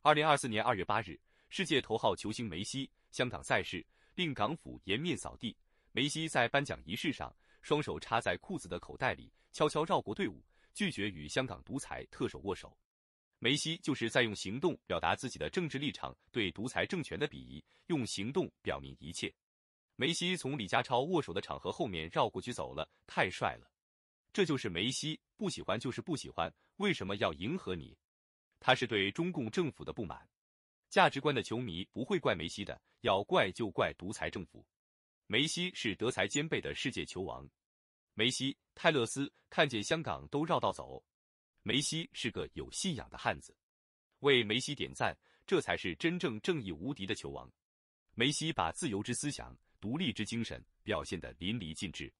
二零二四年二月八日，世界头号球星梅西香港赛事令港府颜面扫地。梅西在颁奖仪式上，双手插在裤子的口袋里，悄悄绕过队伍，拒绝与香港独裁特首握手。梅西就是在用行动表达自己的政治立场，对独裁政权的鄙夷，用行动表明一切。梅西从李家超握手的场合后面绕过去走了，太帅了！这就是梅西不喜欢就是不喜欢，为什么要迎合你？他是对中共政府的不满价值观的球迷不会怪梅西的，要怪就怪独裁政府。梅西是德才兼备的世界球王。梅西、泰勒斯看见香港都绕道走。梅西是个有信仰的汉子，为梅西点赞，这才是真正正义无敌的球王。梅西把自由之思想、独立之精神表现得淋漓尽致。